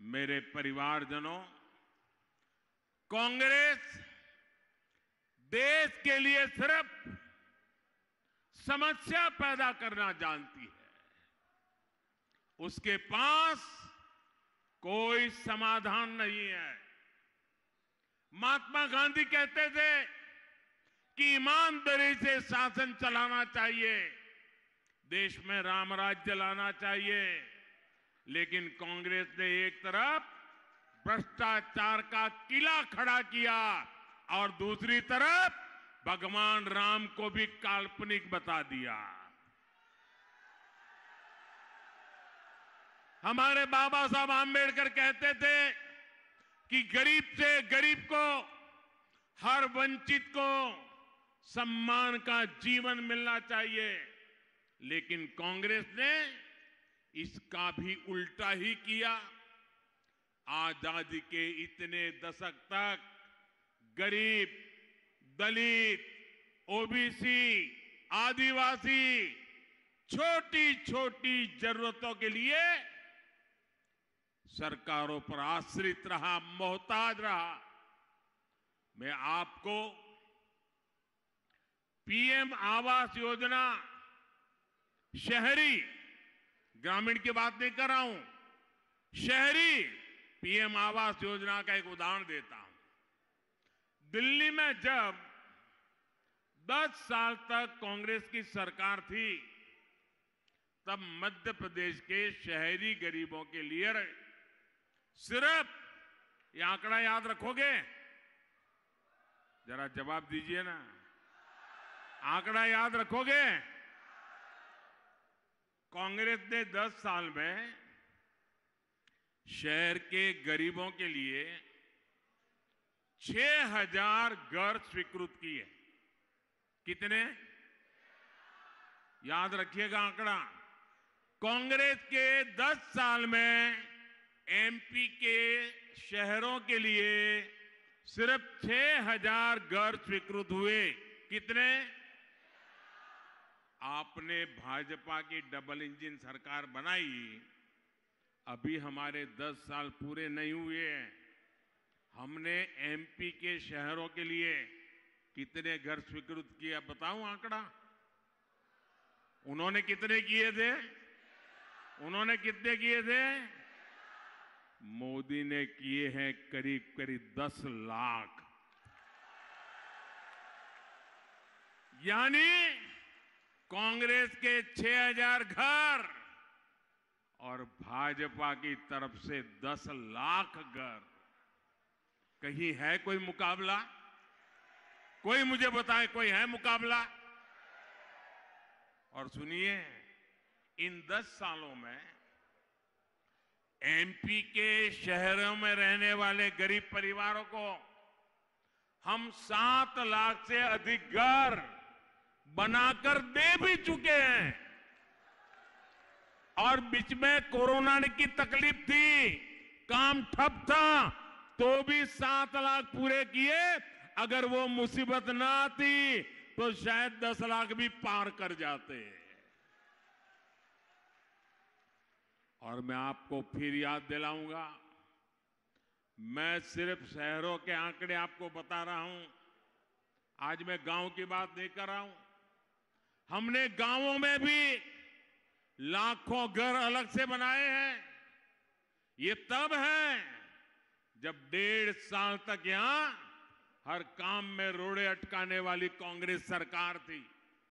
मेरे परिवारजनों कांग्रेस देश के लिए सिर्फ समस्या पैदा करना जानती है उसके पास कोई समाधान नहीं है महात्मा गांधी कहते थे कि ईमानदारी से शासन चलाना चाहिए देश में राम राज्य लाना चाहिए लेकिन कांग्रेस ने एक तरफ भ्रष्टाचार का किला खड़ा किया और दूसरी तरफ भगवान राम को भी काल्पनिक बता दिया हमारे बाबा साहब आम्बेडकर कहते थे कि गरीब से गरीब को हर वंचित को सम्मान का जीवन मिलना चाहिए लेकिन कांग्रेस ने इसका भी उल्टा ही किया आजादी के इतने दशक तक गरीब दलित ओबीसी आदिवासी छोटी छोटी जरूरतों के लिए सरकारों पर आश्रित रहा मोहताज रहा मैं आपको पीएम आवास योजना शहरी ग्रामीण की बात नहीं कर रहा हूं शहरी पीएम आवास योजना का एक उदाहरण देता हूं दिल्ली में जब 10 साल तक कांग्रेस की सरकार थी तब मध्य प्रदेश के शहरी गरीबों के लिए सिर्फ ये आंकड़ा याद रखोगे जरा जवाब दीजिए ना आंकड़ा याद रखोगे कांग्रेस ने 10 साल में शहर के गरीबों के लिए 6000 घर स्वीकृत किए कितने याद रखिएगा आंकड़ा कांग्रेस के 10 साल में एमपी के शहरों के लिए सिर्फ 6000 घर स्वीकृत हुए कितने आपने भाजपा की डबल इंजन सरकार बनाई अभी हमारे 10 साल पूरे नहीं हुए हैं हमने एमपी के शहरों के लिए कितने घर स्वीकृत किए बताऊं आंकड़ा उन्होंने कितने किए थे उन्होंने कितने किए थे मोदी ने किए हैं करीब करीब दस लाख यानी कांग्रेस के 6000 घर और भाजपा की तरफ से 10 लाख घर कहीं है कोई मुकाबला कोई मुझे बताए कोई है मुकाबला और सुनिए इन 10 सालों में एमपी के शहरों में रहने वाले गरीब परिवारों को हम सात लाख से अधिक घर बनाकर दे भी चुके हैं और बीच में कोरोना की तकलीफ थी काम ठप था तो भी सात लाख पूरे किए अगर वो मुसीबत ना आती तो शायद दस लाख भी पार कर जाते और मैं आपको फिर याद दिलाऊंगा मैं सिर्फ शहरों के आंकड़े आपको बता रहा हूं आज मैं गांव की बात नहीं कर रहा हूं हमने गांवों में भी लाखों घर अलग से बनाए हैं ये तब है जब डेढ़ साल तक यहां हर काम में रोड़े अटकाने वाली कांग्रेस सरकार थी